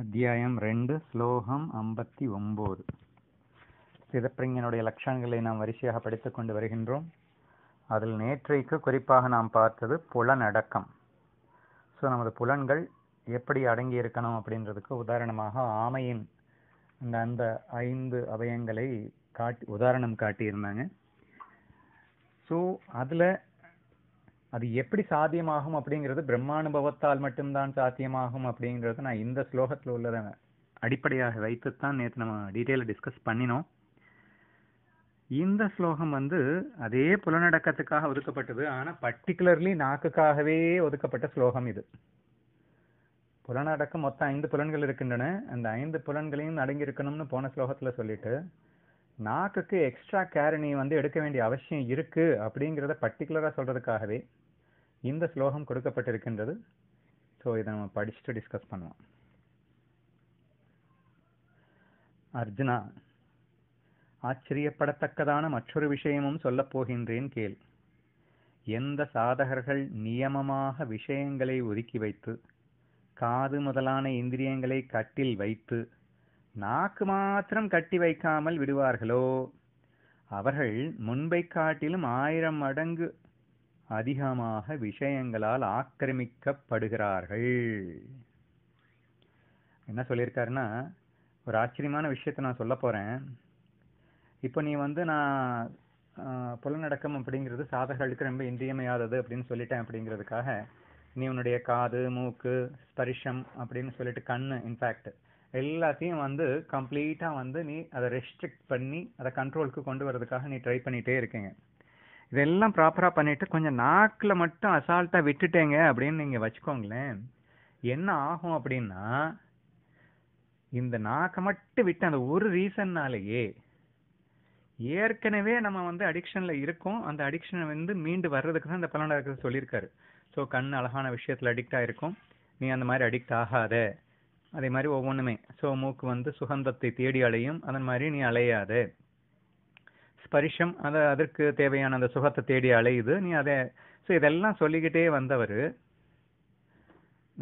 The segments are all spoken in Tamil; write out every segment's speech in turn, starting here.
அத்தியாயம் ரெண்டு ஸ்லோகம் ஐம்பத்தி ஒம்போது சிதப்பிரஞனுடைய லட்சணங்களை நாம் வரிசையாக படித்து கொண்டு வருகின்றோம் அதில் நேற்றைக்கு குறிப்பாக நாம் பார்த்தது புலனடக்கம் ஸோ நமது புலன்கள் எப்படி அடங்கி இருக்கணும் அப்படின்றதுக்கு உதாரணமாக ஆமையின் அந்த அந்த ஐந்து அவயங்களை காட்டி உதாரணம் காட்டியிருந்தாங்க ஸோ அதில் அது எப்படி சாத்தியமாகும் அப்படிங்கிறது பிரம்மானுபவத்தால் மட்டும்தான் சாத்தியமாகும் அப்படிங்கிறது நான் இந்த ஸ்லோகத்தில் உள்ளதை அடிப்படையாக வைத்துத்தான் நேற்று நம்ம டீட்டெயிலாக டிஸ்கஸ் பண்ணினோம் இந்த ஸ்லோகம் வந்து அதே புலநடக்கத்துக்காக ஒதுக்கப்பட்டது ஆனால் பர்டிகுலர்லி நாக்குக்காகவே ஒதுக்கப்பட்ட ஸ்லோகம் இது புலனடக்கம் மொத்தம் ஐந்து புலன்கள் இருக்கின்றன அந்த ஐந்து புலன்களையும் அடங்கியிருக்கணும்னு போன ஸ்லோகத்தில் சொல்லிட்டு நாக்குக்கு எக்ஸ்ட்ரா கேரணி வந்து எடுக்க வேண்டிய அவசியம் இருக்குது அப்படிங்கிறத பர்டிகுலராக சொல்கிறதுக்காகவே இந்த ஸ்லோகம் கொடுக்கப்பட்டிருக்கின்றது ஸோ இதை நம்ம படிச்சுட்டு டிஸ்கஸ் பண்ணுவோம் அர்ஜுனா ஆச்சரியப்படத்தக்கதான மற்றொரு விஷயமும் சொல்லப்போகின்றேன் போகின்றேன் கேள் எந்த சாதகர்கள் நியமமாக விஷயங்களை ஒதுக்கி வைத்து காது முதலான இந்திரியங்களை கட்டில் வைத்து நாக்கு மாத்திரம் கட்டி வைக்காமல் விடுவார்களோ அவர்கள் முன்பை காட்டிலும் ஆயிரம் மடங்கு அதிகமாக விஷயங்களால் ஆக்கிரமிக்கப்படுகிறார்கள் என்ன சொல்லியிருக்காருன்னா ஒரு ஆச்சரியமான விஷயத்த நான் சொல்ல போகிறேன் இப்போ நீ வந்து நான் புலநடக்கம் அப்படிங்கிறது சாதகர்களுக்கு ரொம்ப இன்றியமையாதது அப்படின்னு சொல்லிட்டேன் அப்படிங்கிறதுக்காக நீ உன்னுடைய காது மூக்கு ஸ்பரிஷம் அப்படின்னு சொல்லிட்டு கண் இன்ஃபேக்ட் எல்லாத்தையும் வந்து கம்ப்ளீட்டாக வந்து நீ அதை ரெஸ்ட்ரிக்ட் பண்ணி அதை கண்ட்ரோலுக்கு கொண்டு வரதுக்காக நீ ட்ரை பண்ணிகிட்டே இருக்கீங்க இதெல்லாம் ப்ராப்பராக பண்ணிவிட்டு கொஞ்சம் நாக்கில் மட்டும் அசால்ட்டாக விட்டுட்டேங்க அப்படின்னு நீங்கள் வச்சுக்கோங்களேன் என்ன ஆகும் அப்படின்னா இந்த நாக்கை மட்டும் விட்டு அந்த ஒரு ரீசன்னாலேயே ஏற்கனவே நம்ம வந்து அடிக்ஷனில் இருக்கோம் அந்த அடிக்ஷனை வந்து மீண்டு வர்றதுக்கு தான் இந்த இருக்கிறது சொல்லியிருக்காரு ஸோ கண் அழகான விஷயத்தில் அடிக்ட் ஆகிருக்கும் நீ அந்த மாதிரி அடிக்ட் ஆகாத அதே மாதிரி ஒவ்வொன்றுமே ஸோ மூக்கு வந்து சுகந்தத்தை தேடி அலையும் அதன் மாதிரி நீ அலையாத ஸ்பரிஷம் அதை அதற்கு தேவையான அந்த சுகத்தை தேடி அலையுது நீ அதை ஸோ இதெல்லாம் சொல்லிக்கிட்டே வந்தவர்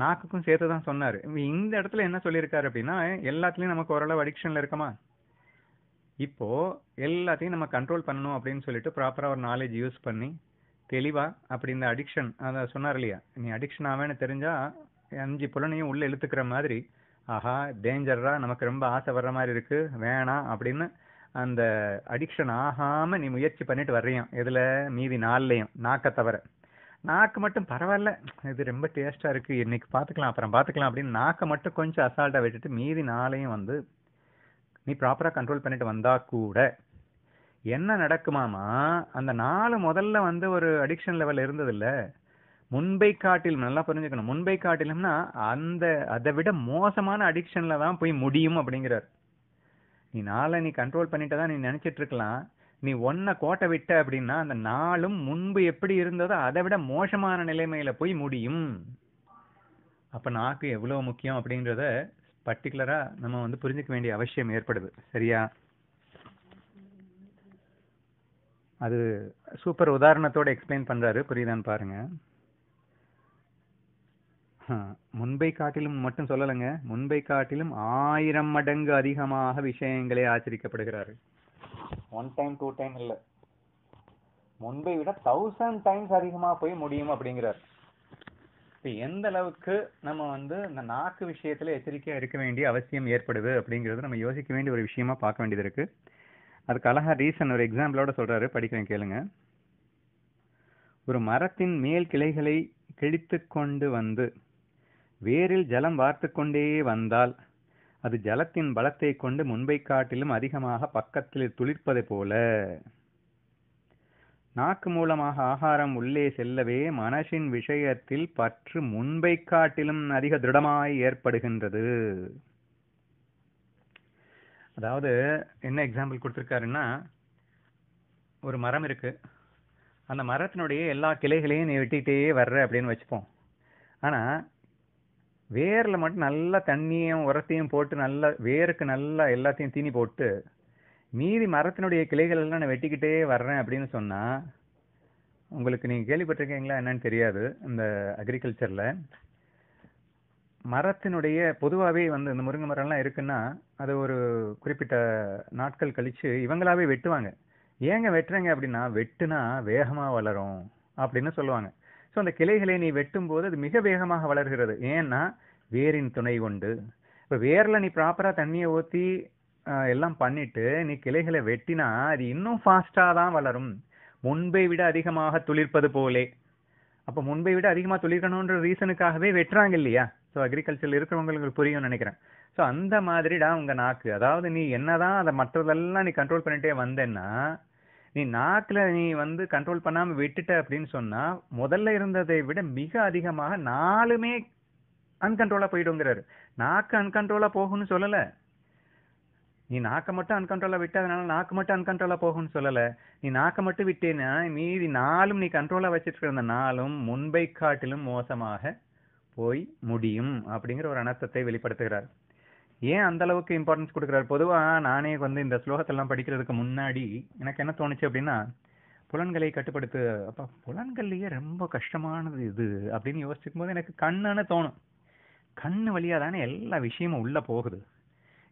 நாக்குக்கும் சேர்த்து தான் சொன்னார் இந்த இடத்துல என்ன சொல்லியிருக்காரு அப்படின்னா எல்லாத்துலேயும் நமக்கு ஓரளவு அடிக்ஷனில் இருக்கமா இப்போ எல்லாத்தையும் நம்ம கண்ட்ரோல் பண்ணணும் அப்படின்னு சொல்லிட்டு ப்ராப்பராக ஒரு நாலேஜ் யூஸ் பண்ணி தெளிவாக அப்படி இந்த அடிக்ஷன் அதை சொன்னார் இல்லையா நீ அடிக்ஷன் ஆவேன்னு தெரிஞ்சால் அஞ்சு புலனையும் உள்ளே இழுத்துக்கிற மாதிரி ஆஹா டேஞ்சரா நமக்கு ரொம்ப ஆசை வர்ற மாதிரி இருக்குது வேணாம் அப்படின்னு அந்த அடிக்ஷன் ஆகாம நீ முயற்சி பண்ணிட்டு வர்றியும் எதுல மீதி நாள்லையும் நாக்க தவிர நாக்கு மட்டும் பரவாயில்ல இது ரொம்ப டேஸ்டா இருக்கு இன்னைக்கு பாத்துக்கலாம் அப்புறம் பாத்துக்கலாம் அப்படின்னு நாக்க மட்டும் கொஞ்சம் அசால்ட்டா விட்டுட்டு மீதி நாளையும் வந்து நீ ப்ராப்பரா கண்ட்ரோல் பண்ணிட்டு வந்தா கூட என்ன நடக்குமாமா அந்த நாலு முதல்ல வந்து ஒரு அடிக்ஷன் லெவல் இருந்தது இல்ல முன்பை காட்டிலும் நல்லா புரிஞ்சுக்கணும் முன்பை காட்டிலும்னா அந்த அதை விட மோசமான அடிக்ஷன்ல தான் போய் முடியும் அப்படிங்கிறார் நீ நாளை நீ கண்ட்ரோல் பண்ணிட்டு தான் நீ நினைச்சிட்டு இருக்கலாம் நீ ஒன்ன கோட்டை விட்ட அப்படின்னா அந்த நாளும் முன்பு எப்படி இருந்ததோ அதை விட மோசமான நிலைமையில போய் முடியும் அப்போ நாக்கு எவ்வளோ முக்கியம் அப்படின்றத பர்டிகுலரா நம்ம வந்து புரிஞ்சுக்க வேண்டிய அவசியம் ஏற்படுது சரியா அது சூப்பர் உதாரணத்தோட எக்ஸ்பிளைன் பண்ணுறாரு புரியுதான்னு பாருங்கள் முன்பை காட்டிலும் மட்டும் சொல்லலைங்க முன்பை காட்டிலும் ஆயிரம் மடங்கு அதிகமாக விஷயங்களே ஆச்சரிக்கப்படுகிறாரு ஒன் டைம் டூ டைம் இல்லை முன்பை விட தௌசண்ட் டைம்ஸ் அதிகமாக போய் முடியும் அப்படிங்கிறார் இப்போ எந்த அளவுக்கு நம்ம வந்து இந்த நாக்கு விஷயத்தில் எச்சரிக்கையாக இருக்க வேண்டிய அவசியம் ஏற்படுது அப்படிங்கிறது நம்ம யோசிக்க வேண்டிய ஒரு விஷயமா பார்க்க வேண்டியது இருக்கு அதுக்கு அழகாக ரீசன் ஒரு எக்ஸாம்பிளோட சொல்கிறாரு படிக்கிறேன் கேளுங்க ஒரு மரத்தின் மேல் கிளைகளை கிழித்து கொண்டு வந்து வேரில் ஜலம் வார்த்து கொண்டே வந்தால் அது ஜலத்தின் பலத்தை கொண்டு முன்பை காட்டிலும் அதிகமாக பக்கத்தில் துளிர்ப்பதை போல நாக்கு மூலமாக ஆகாரம் உள்ளே செல்லவே மனசின் விஷயத்தில் பற்று முன்பை காட்டிலும் அதிக திருடமாய் ஏற்படுகின்றது அதாவது என்ன எக்ஸாம்பிள் கொடுத்துருக்காருன்னா ஒரு மரம் இருக்கு அந்த மரத்தினுடைய எல்லா கிளைகளையும் நீ வெட்டிகிட்டே வர்ற அப்படின்னு வச்சுப்போம் ஆனால் வேரில் மட்டும் நல்லா தண்ணியும் உரத்தையும் போட்டு நல்லா வேருக்கு நல்லா எல்லாத்தையும் தீனி போட்டு மீதி மரத்தினுடைய கிளைகள் எல்லாம் நான் வெட்டிக்கிட்டே வர்றேன் அப்படின்னு சொன்னால் உங்களுக்கு நீங்கள் கேள்விப்பட்டிருக்கீங்களா என்னன்னு தெரியாது இந்த அக்ரிகல்ச்சரில் மரத்தினுடைய பொதுவாகவே வந்து இந்த முருங்கை மரம்லாம் இருக்குன்னா அது ஒரு குறிப்பிட்ட நாட்கள் கழித்து இவங்களாவே வெட்டுவாங்க ஏங்க வெட்டுறேங்க அப்படின்னா வெட்டுனா வேகமாக வளரும் அப்படின்னு சொல்லுவாங்க ஸோ அந்த கிளைகளை நீ வெட்டும்போது அது மிக வேகமாக வளர்கிறது ஏன்னா வேரின் துணை கொண்டு இப்போ வேரில் நீ ப்ராப்பராக தண்ணியை ஊற்றி எல்லாம் பண்ணிட்டு நீ கிளைகளை வெட்டினா அது இன்னும் ஃபாஸ்டாக தான் வளரும் முன்பை விட அதிகமாக துளிர்ப்பது போலே அப்போ முன்பை விட அதிகமாக துளிர்க்கணுன்ற ரீசனுக்காகவே வெட்டுறாங்க இல்லையா ஸோ அக்ரிகல்ச்சரில் இருக்கிறவங்களுக்கு புரியும்னு நினைக்கிறேன் ஸோ அந்த மாதிரிடா உங்கள் நாக்கு அதாவது நீ என்னதான் அதை மற்றதெல்லாம் நீ கண்ட்ரோல் பண்ணிட்டே வந்தேன்னா நீ நாக்கில் நீ வந்து கண்ட்ரோல் பண்ணாமல் விட்டுட்ட அப்படின்னு சொன்னால் முதல்ல இருந்ததை விட மிக அதிகமாக நாலுமே அன்கண்ட்ரோலாக போயிடுங்கிறாரு நாக்கு அன்கண்ட்ரோலாக போகும்னு சொல்லலை நீ நாக்கை மட்டும் அன்கண்ட்ரோலாக விட்டதுனால நாக்கு மட்டும் அன்கண்ட்ரோலாக போகும்னு சொல்லலை நீ நாக்கை மட்டும் விட்டேன்னா மீதி நாளும் நீ கண்ட்ரோலாக வச்சுட்டு அந்த நாளும் முன்பை காட்டிலும் மோசமாக போய் முடியும் அப்படிங்கிற ஒரு அனர்த்தத்தை வெளிப்படுத்துகிறார் ஏன் அந்த அளவுக்கு இம்பார்ட்டன்ஸ் கொடுக்குறாரு பொதுவாக நானே வந்து இந்த ஸ்லோகத்தெல்லாம் படிக்கிறதுக்கு முன்னாடி எனக்கு என்ன தோணுச்சு அப்படின்னா புலன்களை கட்டுப்படுத்து அப்போ புலன்கள்லையே ரொம்ப கஷ்டமானது இது அப்படின்னு யோசிச்சுக்கும் போது எனக்கு கண்ணுன்னு தோணும் கண்ணு வழியாக தானே எல்லா விஷயமும் உள்ளே போகுது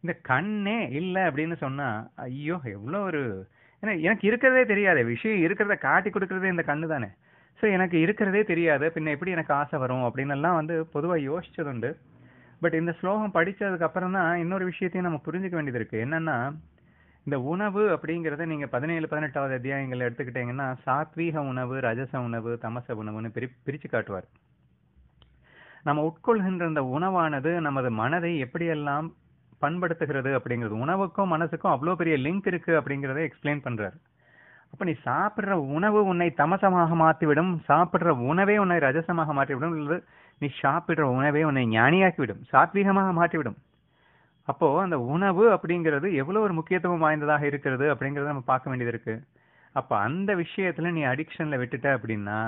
இந்த கண்ணே இல்லை அப்படின்னு சொன்னால் ஐயோ எவ்வளோ ஒரு ஏன்னா எனக்கு இருக்கிறதே தெரியாது விஷயம் இருக்கிறத காட்டி கொடுக்குறதே இந்த கண்ணு தானே ஸோ எனக்கு இருக்கிறதே தெரியாது பின்ன எப்படி எனக்கு ஆசை வரும் அப்படின்னு எல்லாம் வந்து பொதுவாக யோசிச்சதுண்டு பட் இந்த ஸ்லோகம் படித்ததுக்கு அப்புறம் தான் இன்னொரு விஷயத்தையும் நம்ம புரிஞ்சுக்க வேண்டியது இருக்குது என்னென்னா இந்த உணவு அப்படிங்கிறத நீங்கள் பதினேழு பதினெட்டாவது அத்தியாயங்கள் எடுத்துக்கிட்டீங்கன்னா சாத்வீக உணவு ரஜச உணவு தமச உணவுன்னு பிரி பிரித்து காட்டுவார் நம்ம உட்கொள்கின்ற இந்த உணவானது நமது மனதை எப்படியெல்லாம் பண்படுத்துகிறது அப்படிங்கிறது உணவுக்கும் மனசுக்கும் அவ்வளோ பெரிய லிங்க் இருக்குது அப்படிங்கிறத எக்ஸ்பிளைன் பண்ணுறாரு அப்போ நீ சாப்பிட்ற உணவு உன்னை தமசமாக மாற்றிவிடும் சாப்பிட்ற உணவே உன்னை ரஜசமாக மாற்றிவிடும் நீ சாப்பிடுற உணவே உன்னை ஞானியாக்கிவிடும் சாத்வீகமாக மாற்றிவிடும் அப்போ அந்த உணவு அப்படிங்கிறது எவ்வளோ ஒரு முக்கியத்துவம் வாய்ந்ததாக இருக்கிறது அப்படிங்கிறத நம்ம பார்க்க வேண்டியது இருக்கு அப்போ அந்த விஷயத்துல நீ அடிக்ஷன்ல விட்டுட்ட அப்படின்னா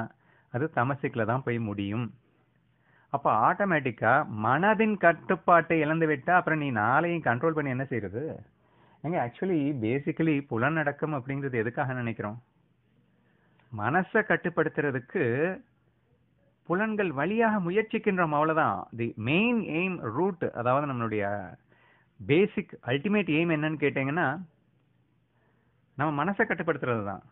அது தமசிக்கில் தான் போய் முடியும் அப்போ ஆட்டோமேட்டிக்காக மனதின் கட்டுப்பாட்டை இழந்து விட்டால் அப்புறம் நீ நாளையும் கண்ட்ரோல் பண்ணி என்ன செய்யறது ஏங்க ஆக்சுவலி பேசிக்கலி புலநடக்கம் அப்படிங்கிறது எதுக்காக நினைக்கிறோம் மனசை கட்டுப்படுத்துறதுக்கு புலன்கள் வழியாக முயற்சிக்கின்றோம் அவ்வளவுதான் தி மெயின் எய்ம் ரூட் அதாவது நம்மளுடைய பேசிக் அல்டிமேட் எய்ம் என்னன்னு கேட்டிங்கன்னா நம்ம மனசை கட்டுப்படுத்துறது தான்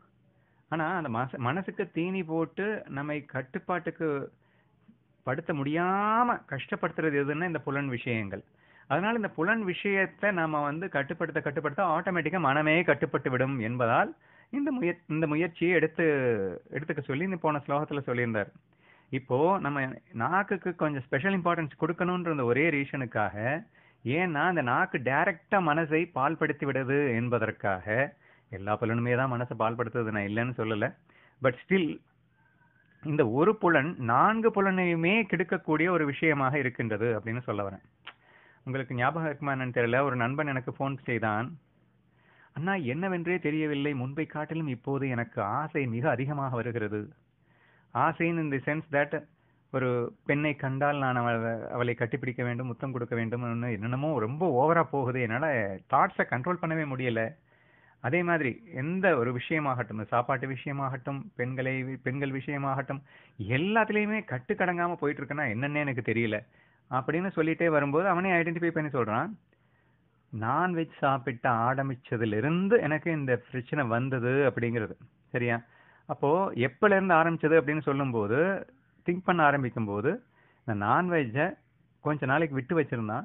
ஆனால் அந்த மனசு மனசுக்கு தீனி போட்டு நம்மை கட்டுப்பாட்டுக்கு படுத்த முடியாமல் கஷ்டப்படுத்துறது எதுன்னா இந்த புலன் விஷயங்கள் அதனால் இந்த புலன் விஷயத்தை நாம வந்து கட்டுப்படுத்த கட்டுப்படுத்த ஆட்டோமேட்டிக்காக மனமே கட்டுப்பட்டு விடும் என்பதால் இந்த முய இந்த முயற்சியை எடுத்து எடுத்துக்க சொல்லி இந்த போன ஸ்லோகத்தில் சொல்லியிருந்தார் இப்போ நம்ம நாக்குக்கு கொஞ்சம் ஸ்பெஷல் இம்பார்ட்டன்ஸ் கொடுக்கணுன்ற ஒரே ரீசனுக்காக ஏன்னா அந்த நாக்கு டைரக்டா மனசை பால்படுத்தி விடுது என்பதற்காக எல்லா புலனுமே தான் மனசை பால்படுத்துறது நான் இல்லைன்னு சொல்லலை பட் ஸ்டில் இந்த ஒரு புலன் நான்கு புலனையுமே கெடுக்கக்கூடிய ஒரு விஷயமாக இருக்கின்றது அப்படின்னு சொல்ல வரேன் உங்களுக்கு ஞாபகம் இருக்குமா என்னன்னு தெரியல ஒரு நண்பன் எனக்கு ஃபோன் செய்தான் அண்ணா என்னவென்றே தெரியவில்லை முன்பை காட்டிலும் இப்போது எனக்கு ஆசை மிக அதிகமாக வருகிறது ஆசைன்னு இந்த சென்ஸ் தட் ஒரு பெண்ணை கண்டால் நான் அவளை அவளை கட்டிப்பிடிக்க வேண்டும் முத்தம் கொடுக்க வேண்டும் என்னென்னமோ ரொம்ப ஓவராக போகுது என்னால் தாட்ஸை கண்ட்ரோல் பண்ணவே முடியலை அதே மாதிரி எந்த ஒரு விஷயமாகட்டும் சாப்பாட்டு விஷயமாகட்டும் பெண்களை பெண்கள் விஷயமாகட்டும் எல்லாத்துலேயுமே கட்டுக்கடங்காமல் போயிட்டு இருக்குன்னா எனக்கு தெரியல அப்படின்னு சொல்லிகிட்டே வரும்போது அவனே ஐடென்டிஃபை பண்ணி சொல்கிறான் நான்வெஜ் சாப்பிட்ட ஆரம்பிச்சதுலேருந்து எனக்கு இந்த பிரச்சனை வந்தது அப்படிங்கிறது சரியா அப்போ எப்பல இருந்து ஆரம்பிச்சது அப்படின்னு சொல்லும்போது திங்க் பண்ண ஆரம்பிக்கும் போது இந்த நான்வெஜ்ஜை கொஞ்ச நாளைக்கு விட்டு வச்சிருந்தான்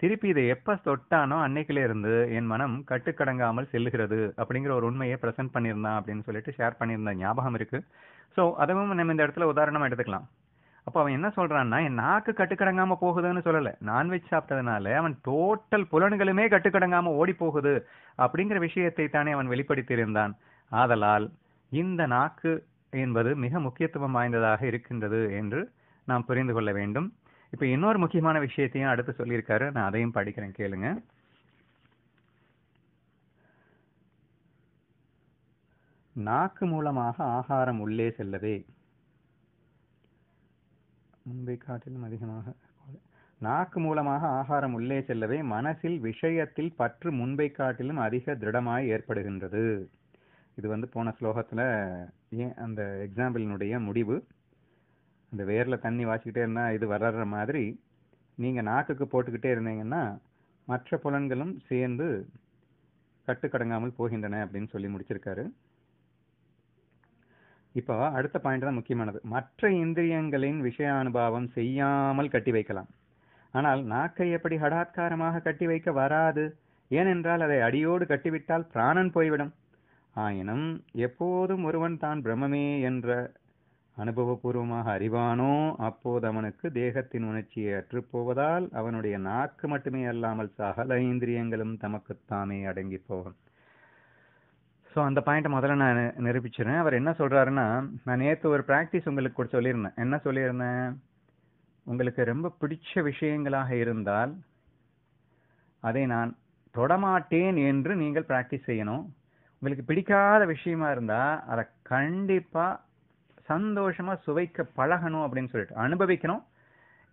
திருப்பி இதை எப்போ தொட்டானோ அன்னைக்குல இருந்து என் மனம் கட்டுக்கடங்காமல் செல்லுகிறது அப்படிங்கிற ஒரு உண்மையை ப்ரெசென்ட் பண்ணியிருந்தான் அப்படின்னு சொல்லிட்டு ஷேர் பண்ணியிருந்த ஞாபகம் இருக்கு ஸோ அதுவும் நம்ம இந்த இடத்துல உதாரணமாக எடுத்துக்கலாம் அப்போ அவன் என்ன சொல்றான்னா என் நாக்கு கட்டுக்கடங்காம போகுதுன்னு சொல்லலை நான்வெஜ் சாப்பிட்டதுனால அவன் டோட்டல் புலன்களுமே கட்டுக்கடங்காம ஓடி போகுது அப்படிங்கிற விஷயத்தை தானே அவன் வெளிப்படுத்தியிருந்தான் ஆதலால் இந்த நாக்கு என்பது மிக முக்கியத்துவம் வாய்ந்ததாக இருக்கின்றது என்று நாம் புரிந்து கொள்ள வேண்டும் இப்போ இன்னொரு முக்கியமான விஷயத்தையும் அடுத்து சொல்லியிருக்காரு நான் அதையும் படிக்கிறேன் கேளுங்க நாக்கு மூலமாக ஆகாரம் உள்ளே செல்லவே முன்பை காட்டிலும் அதிகமாக நாக்கு மூலமாக ஆகாரம் உள்ளே செல்லவே மனசில் விஷயத்தில் பற்று முன்பை காட்டிலும் அதிக திருடமாய் ஏற்படுகின்றது இது வந்து போன ஸ்லோகத்தில் ஏன் அந்த எக்ஸாம்பிளினுடைய முடிவு அந்த வேரில் தண்ணி வாசிக்கிட்டே இருந்தால் இது வர்ற மாதிரி நீங்கள் நாக்குக்கு போட்டுக்கிட்டே இருந்தீங்கன்னா மற்ற புலன்களும் சேர்ந்து கட்டுக்கடங்காமல் போகின்றன அப்படின்னு சொல்லி முடிச்சிருக்காரு இப்போ அடுத்த பாயிண்ட் தான் முக்கியமானது மற்ற இந்திரியங்களின் விஷய அனுபவம் செய்யாமல் கட்டி வைக்கலாம் ஆனால் நாக்கை எப்படி ஹடாத்காரமாக கட்டி வைக்க வராது ஏனென்றால் அதை அடியோடு கட்டிவிட்டால் பிராணன் போய்விடும் ஆயினும் எப்போதும் ஒருவன் தான் பிரமமே என்ற அனுபவபூர்வமாக அறிவானோ அப்போது அவனுக்கு தேகத்தின் உணர்ச்சியை அற்றுப்போவதால் அவனுடைய நாக்கு மட்டுமே அல்லாமல் சகல இந்திரியங்களும் தமக்குத்தாமே அடங்கி போகும் ஸோ அந்த பாயிண்ட்டை முதல்ல நான் நிரூபிச்சிருந்தேன் அவர் என்ன சொல்கிறாருன்னா நான் நேற்று ஒரு ப்ராக்டிஸ் உங்களுக்கு கூட சொல்லியிருந்தேன் என்ன சொல்லியிருந்தேன் உங்களுக்கு ரொம்ப பிடிச்ச விஷயங்களாக இருந்தால் அதை நான் தொடமாட்டேன் என்று நீங்கள் ப்ராக்டிஸ் செய்யணும் உங்களுக்கு பிடிக்காத விஷயமா இருந்தா அதை கண்டிப்பா சந்தோஷமா சுவைக்க பழகணும் அப்படின்னு சொல்லிட்டு அனுபவிக்கணும்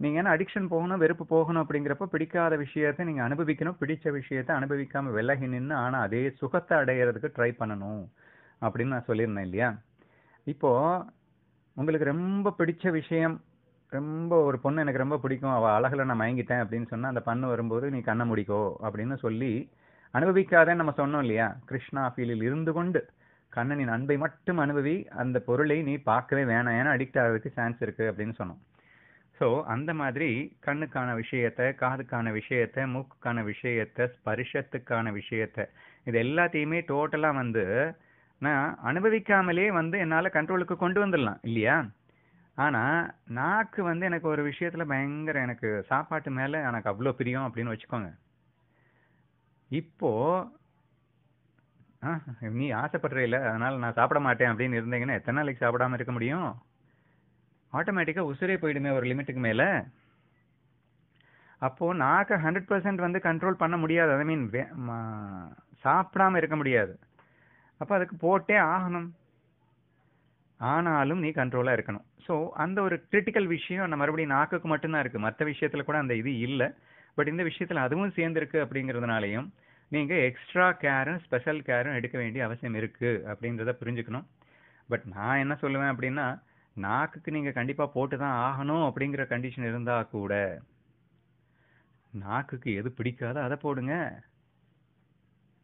நீங்க என்ன அடிக்ஷன் போகணும் வெறுப்பு போகணும் அப்படிங்கிறப்ப பிடிக்காத விஷயத்த நீங்க அனுபவிக்கணும் பிடிச்ச விஷயத்த அனுபவிக்காம விலகி நின்று ஆனா அதே சுகத்தை அடையிறதுக்கு ட்ரை பண்ணணும் அப்படின்னு நான் சொல்லியிருந்தேன் இல்லையா இப்போ உங்களுக்கு ரொம்ப பிடிச்ச விஷயம் ரொம்ப ஒரு பொண்ணு எனக்கு ரொம்ப பிடிக்கும் அவள் அழகில் நான் மயங்கிட்டேன் அப்படின்னு சொன்னால் அந்த பண்ணு வரும்போது நீ கண்ணை முடிக்கோ அப்படின்னு சொல்லி அனுபவிக்காதேன்னு நம்ம சொன்னோம் இல்லையா கிருஷ்ணா ஃபீலில் இருந்து கொண்டு கண்ணனின் அன்பை மட்டும் அனுபவி அந்த பொருளை நீ பார்க்கவே வேணாம் ஏன்னா அடிக்ட் ஆகிறதுக்கு சான்ஸ் இருக்கு அப்படின்னு சொன்னோம் ஸோ அந்த மாதிரி கண்ணுக்கான விஷயத்த காதுக்கான விஷயத்த மூக்குக்கான விஷயத்த ஸ்பரிஷத்துக்கான விஷயத்த இது எல்லாத்தையுமே டோட்டலாக வந்து நான் அனுபவிக்காமலே வந்து என்னால் கண்ட்ரோலுக்கு கொண்டு வந்துடலாம் இல்லையா ஆனால் நாக்கு வந்து எனக்கு ஒரு விஷயத்தில் பயங்கர எனக்கு சாப்பாட்டு மேலே எனக்கு அவ்வளோ பிரியம் அப்படின்னு வச்சுக்கோங்க இப்போ நீ ஆசைப்படுற இல்லை அதனால் நான் சாப்பிட மாட்டேன் அப்படின்னு இருந்தீங்கன்னா எத்தனை நாளைக்கு சாப்பிடாம இருக்க முடியும் ஆட்டோமேட்டிக்காக உசுரே போயிடுமே ஒரு லிமிட்டுக்கு மேலே அப்போது நாக்க ஹண்ட்ரட் பர்சன்ட் வந்து கண்ட்ரோல் பண்ண முடியாது ஐ மீன் சாப்பிடாம இருக்க முடியாது அப்போ அதுக்கு போட்டே ஆகணும் ஆனாலும் நீ கண்ட்ரோலாக இருக்கணும் ஸோ அந்த ஒரு கிரிட்டிக்கல் விஷயம் நான் மறுபடியும் நாக்குக்கு மட்டும்தான் இருக்குது மற்ற விஷயத்தில் கூட அந்த இது இல்லை பட் இந்த விஷயத்தில் அதுவும் சேர்ந்துருக்கு அப்படிங்கிறதுனாலையும் நீங்கள் எக்ஸ்ட்ரா கேரும் ஸ்பெஷல் கேரும் எடுக்க வேண்டிய அவசியம் இருக்குது அப்படின்றத புரிஞ்சுக்கணும் பட் நான் என்ன சொல்லுவேன் அப்படின்னா நாக்குக்கு நீங்கள் கண்டிப்பாக போட்டு தான் ஆகணும் அப்படிங்கிற கண்டிஷன் இருந்தால் கூட நாக்குக்கு எது பிடிக்காதோ அதை போடுங்க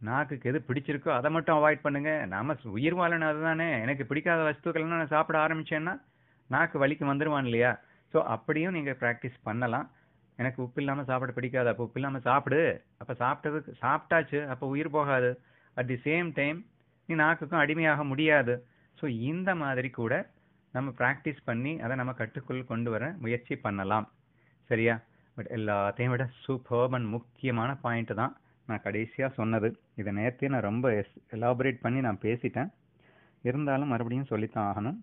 நாக்குக்கு எது பிடிச்சிருக்கோ அதை மட்டும் அவாய்ட் பண்ணுங்க நாம் உயிர் வாழணும் அதுதானே எனக்கு பிடிக்காத வஸ்துக்கள்லாம் நான் சாப்பிட ஆரம்பிச்சேன்னா நாக்கு வலிக்கு வந்துடுவான் இல்லையா ஸோ அப்படியும் நீங்கள் ப்ராக்டிஸ் பண்ணலாம் எனக்கு உப்பு இல்லாமல் சாப்பிட பிடிக்காது அப்போ உப்பு இல்லாமல் சாப்பிடு அப்போ சாப்பிட்டதுக்கு சாப்பிட்டாச்சு அப்போ உயிர் போகாது அட் தி சேம் டைம் நீ நாக்குக்கும் அடிமையாக முடியாது ஸோ இந்த மாதிரி கூட நம்ம ப்ராக்டிஸ் பண்ணி அதை நம்ம கட்டுக்குள் கொண்டு வர முயற்சி பண்ணலாம் சரியா பட் எல்லாத்தையும் விட சூப்பர்பன் முக்கியமான பாயிண்ட் தான் நான் கடைசியாக சொன்னது இதை நேரத்தையும் நான் ரொம்ப எஸ் எலாபரேட் பண்ணி நான் பேசிட்டேன் இருந்தாலும் மறுபடியும் சொல்லித்தான் ஆகணும்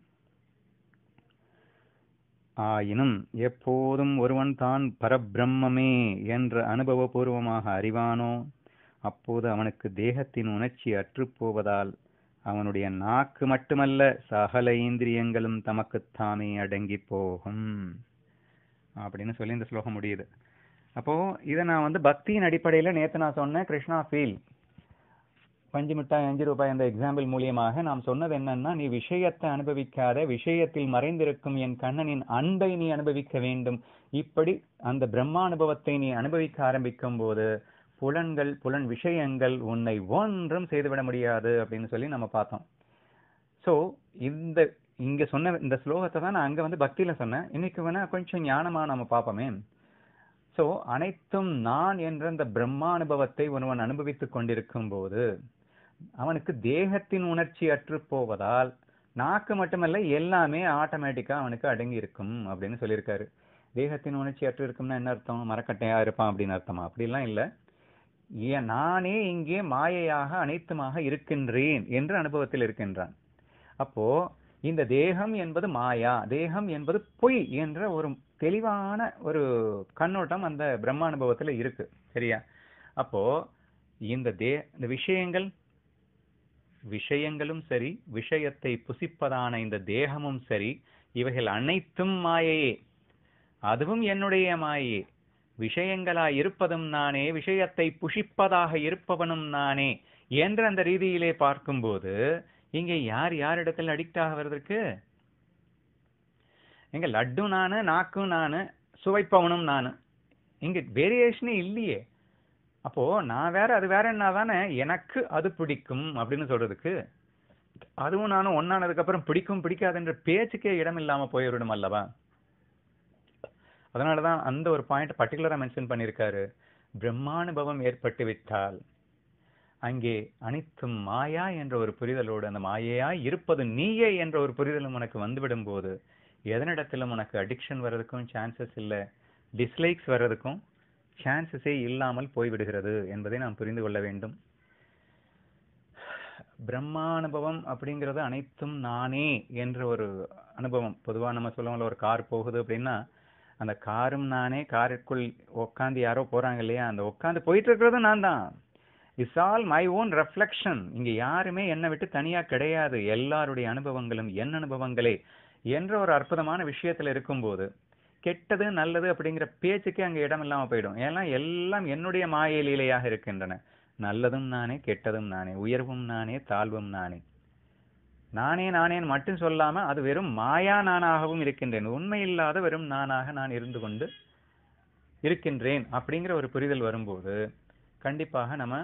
ஆயினும் எப்போதும் ஒருவன் தான் பரபிரம்மே என்று அனுபவபூர்வமாக அறிவானோ அப்போது அவனுக்கு தேகத்தின் உணர்ச்சி அற்றுப்போவதால் அவனுடைய நாக்கு மட்டுமல்ல சகல இந்திரியங்களும் தாமே அடங்கி போகும் அப்படின்னு சொல்லி இந்த ஸ்லோகம் முடியுது அப்போ இதை நான் வந்து பக்தியின் அடிப்படையில் நேற்று நான் சொன்னேன் கிருஷ்ணா ஃபீல் பஞ்சு மிட்டாய் அஞ்சு ரூபாய் என்ற எக்ஸாம்பிள் மூலியமாக நாம் சொன்னது என்னன்னா நீ விஷயத்தை அனுபவிக்காத விஷயத்தில் மறைந்திருக்கும் என் கண்ணனின் அன்பை நீ அனுபவிக்க வேண்டும் இப்படி அந்த பிரம்மா அனுபவத்தை நீ அனுபவிக்க ஆரம்பிக்கும் போது புலன்கள் புலன் விஷயங்கள் உன்னை ஒன்றும் செய்துவிட முடியாது அப்படின்னு சொல்லி நம்ம பார்த்தோம் ஸோ இந்த இங்க சொன்ன இந்த ஸ்லோகத்தை தான் நான் அங்க வந்து பக்தியில சொன்னேன் இன்னைக்கு வேணா கொஞ்சம் ஞானமா நம்ம பார்ப்போமே ஸோ அனைத்தும் நான் என்ற அந்த அனுபவத்தை ஒருவன் அனுபவித்துக் கொண்டிருக்கும் போது அவனுக்கு தேகத்தின் உணர்ச்சி அற்று போவதால் நாக்கு மட்டுமல்ல எல்லாமே ஆட்டோமேட்டிக்காக அவனுக்கு அடங்கி இருக்கும் அப்படின்னு சொல்லியிருக்காரு தேகத்தின் உணர்ச்சி அற்று இருக்கும்னா என்ன அர்த்தம் மரக்கட்டையாக இருப்பான் அப்படின்னு அர்த்தமா அப்படிலாம் இல்லை நானே இங்கே மாயையாக அனைத்துமாக இருக்கின்றேன் என்று அனுபவத்தில் இருக்கின்றான் அப்போ இந்த தேகம் என்பது மாயா தேகம் என்பது பொய் என்ற ஒரு தெளிவான ஒரு கண்ணோட்டம் அந்த பிரம்மானுபவத்தில் இருக்கு சரியா அப்போ இந்த தே இந்த விஷயங்கள் விஷயங்களும் சரி விஷயத்தை புசிப்பதான இந்த தேகமும் சரி இவைகள் அனைத்தும் மாயையே அதுவும் என்னுடைய மாயையே விஷயங்களாய் இருப்பதும் நானே விஷயத்தை புஷிப்பதாக இருப்பவனும் நானே என்ற அந்த ரீதியிலே பார்க்கும்போது இங்கே யார் யாரிடத்தில் அடிக்ட் ஆகிறதுக்கு இங்க லட்டு நானு நாக்கும் நானு சுவைப்பவனும் நானு இங்க வேரியேஷனே இல்லையே அப்போ நான் வேற அது வேற என்ன தானே எனக்கு அது பிடிக்கும் அப்படின்னு சொல்றதுக்கு அதுவும் நானும் ஒன்னானதுக்கு அப்புறம் பிடிக்கும் பிடிக்காதுன்ற பேச்சுக்கே இடம் இல்லாம போயிடும் அல்லவா அதனாலதான் அந்த ஒரு பாயிண்ட் பர்டிகுலரா மென்ஷன் பண்ணியிருக்காரு பிரம்மானுபவம் ஏற்பட்டு விட்டால் அங்கே அனைத்தும் மாயா என்ற ஒரு புரிதலோடு அந்த மாயையா இருப்பது நீயே என்ற ஒரு புரிதலும் உனக்கு வந்துவிடும் போது எதனிடத்திலும் உனக்கு அடிக்ஷன் வர்றதுக்கும் சான்சஸ் இல்லை டிஸ்லைக்ஸ் வர்றதுக்கும் சான்சஸே இல்லாமல் போய்விடுகிறது என்பதை நாம் புரிந்து கொள்ள வேண்டும் பிரம்மானுபவம் அப்படிங்கிறது அனைத்தும் நானே என்ற ஒரு அனுபவம் பொதுவாக நம்ம சொல்லுவோம்ல ஒரு கார் போகுது அப்படின்னா அந்த காரும் நானே காருக்குள் உட்காந்து யாரோ போகிறாங்க இல்லையா அந்த உட்காந்து போயிட்டு இருக்கிறதும் நான் தான் is all my own reflection இங்கே யாருமே என்னை விட்டு தனியாக கிடையாது எல்லாருடைய அனுபவங்களும் என் அனுபவங்களே என்ற ஒரு அற்புதமான விஷயத்தில் இருக்கும்போது கெட்டது நல்லது அப்படிங்கிற பேச்சுக்கே அங்கே இடம் இல்லாமல் போயிடும் ஏன்னா எல்லாம் என்னுடைய மாயலீலையாக இருக்கின்றன நல்லதும் நானே கெட்டதும் நானே உயர்வும் நானே தாழ்வும் நானே நானே நானேன்னு மட்டும் சொல்லாமல் அது வெறும் மாயா நானாகவும் இருக்கின்றேன் உண்மை இல்லாத வெறும் நானாக நான் இருந்து கொண்டு இருக்கின்றேன் அப்படிங்கிற ஒரு புரிதல் வரும்போது கண்டிப்பாக நம்ம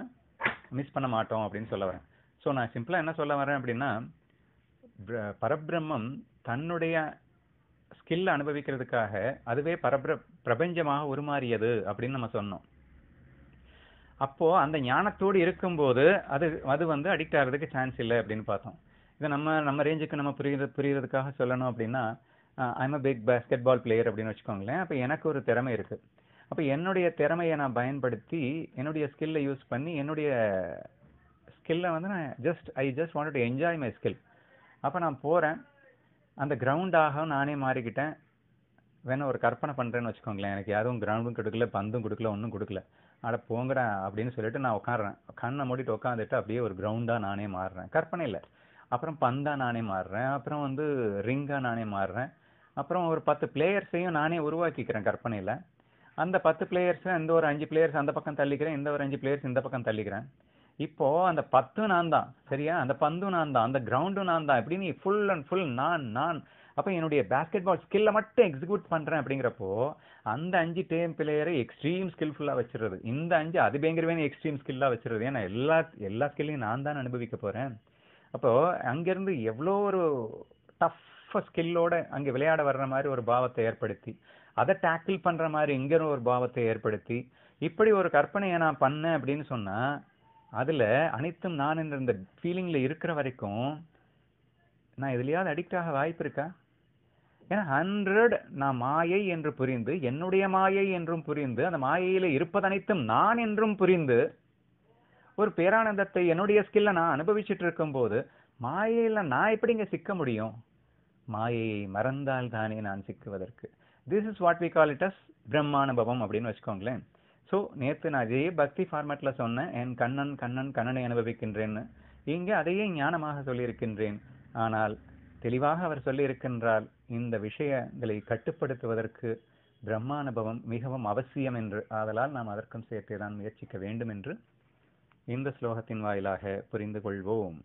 மிஸ் பண்ண மாட்டோம் அப்படின்னு சொல்ல வரேன் ஸோ நான் சிம்பிளாக என்ன சொல்ல வரேன் அப்படின்னா பரபிரம்மம் தன்னுடைய ஸ்கில் அனுபவிக்கிறதுக்காக அதுவே பரபிர பிரபஞ்சமாக உருமாறியது அப்படின்னு நம்ம சொன்னோம் அப்போ அந்த ஞானத்தோடு இருக்கும்போது அது அது வந்து அடிக்ட் ஆகிறதுக்கு சான்ஸ் இல்லை அப்படின்னு பார்த்தோம் இதை நம்ம நம்ம ரேஞ்சுக்கு நம்ம புரியுது புரியறதுக்காக சொல்லணும் அப்படின்னா I'm a big basketball player அப்படின்னு வச்சுக்கோங்களேன் அப்போ எனக்கு ஒரு திறமை இருக்கு அப்போ என்னுடைய திறமையை நான் பயன்படுத்தி என்னுடைய ஸ்கில்லை யூஸ் பண்ணி என்னுடைய ஸ்கில்லை வந்து நான் just I just want to enjoy my skill அப்போ நான் போகிறேன் அந்த கிரவுண்டாக நானே மாறிக்கிட்டேன் வேணா ஒரு கற்பனை பண்ணுறேன்னு வச்சுக்கோங்களேன் எனக்கு யாரும் கிரவுண்டும் கொடுக்கல பந்தும் கொடுக்கல ஒன்றும் கொடுக்கல அட போங்கிற அப்படின்னு சொல்லிட்டு நான் உட்காடுறேன் கண்ணை மூடிட்டு உட்காந்துட்டு அப்படியே ஒரு கிரவுண்டாக நானே மாறுறேன் கற்பனை இல்லை அப்புறம் பந்தாக நானே மாறுறேன் அப்புறம் வந்து ரிங்காக நானே மாறுறேன் அப்புறம் ஒரு பத்து பிளேயர்ஸையும் நானே உருவாக்கிக்கிறேன் கற்பனையில் அந்த பத்து பிளேயர்ஸ் இந்த ஒரு அஞ்சு பிளேயர்ஸ் அந்த பக்கம் தள்ளிக்கிறேன் இந்த ஒரு அஞ்சு பிளேயர்ஸ் இந்த பக்கம் தள்ளிக்கிறேன் இப்போ அந்த பத்து நான் தான் சரியா அந்த பந்தும் நான் தான் அந்த கிரவுண்டும் நான் தான் இப்படின்னு ஃபுல் அண்ட் ஃபுல் நான் நான் அப்போ என்னுடைய பேஸ்கெட் பால் ஸ்கில்லை மட்டும் எக்ஸிக்யூட் பண்ணுறேன் அப்படிங்கிறப்போ அந்த அஞ்சு டேம் பிளேயரை எக்ஸ்ட்ரீம் ஸ்கில்ஃபுல்லா வச்சுருது இந்த அஞ்சு அது பயங்கரவே எக்ஸ்ட்ரீம் ஸ்கில்லாக வச்சுருது ஏன்னா எல்லா எல்லா ஸ்கில்லையும் நான் தான் அனுபவிக்க போகிறேன் அப்போது அங்கேருந்து எவ்வளோ ஒரு டஃப் ஸ்கில்லோட அங்கே விளையாட வர்ற மாதிரி ஒரு பாவத்தை ஏற்படுத்தி அதை டேக்கிள் பண்ணுற மாதிரி இங்கிற ஒரு பாவத்தை ஏற்படுத்தி இப்படி ஒரு கற்பனையை நான் பண்ணேன் அப்படின்னு சொன்னால் அதில் அனைத்தும் நான் என்ற இந்த ஃபீலிங்கில் இருக்கிற வரைக்கும் நான் எதுலையாவது அடிக்ட் ஆக வாய்ப்பு இருக்கா ஏன்னா ஹண்ட்ரட் நான் மாயை என்று புரிந்து என்னுடைய மாயை என்றும் புரிந்து அந்த மாயையில் இருப்பதனைத்தும் நான் என்றும் புரிந்து ஒரு பேரானந்தத்தை என்னுடைய ஸ்கில்ல நான் அனுபவிச்சுட்டு இருக்கும்போது மாயையில் நான் எப்படி இங்கே சிக்க முடியும் மாயையை மறந்தால் தானே நான் சிக்குவதற்கு this is what we call it as பிரம்மானுபவம் அப்படின்னு வச்சுக்கோங்களேன் ஸோ நேற்று நான் அதையே பக்தி ஃபார்மேட்டில் சொன்னேன் என் கண்ணன் கண்ணன் கண்ணனை அனுபவிக்கின்றேன்னு இங்கே அதையே ஞானமாக சொல்லியிருக்கின்றேன் ஆனால் தெளிவாக அவர் சொல்லியிருக்கின்றால் இந்த விஷயங்களை கட்டுப்படுத்துவதற்கு பிரம்மானுபவம் மிகவும் அவசியம் என்று ஆதலால் நாம் அதற்கும் சேர்த்தே தான் முயற்சிக்க வேண்டும் என்று இந்த ஸ்லோகத்தின் வாயிலாக புரிந்து கொள்வோம்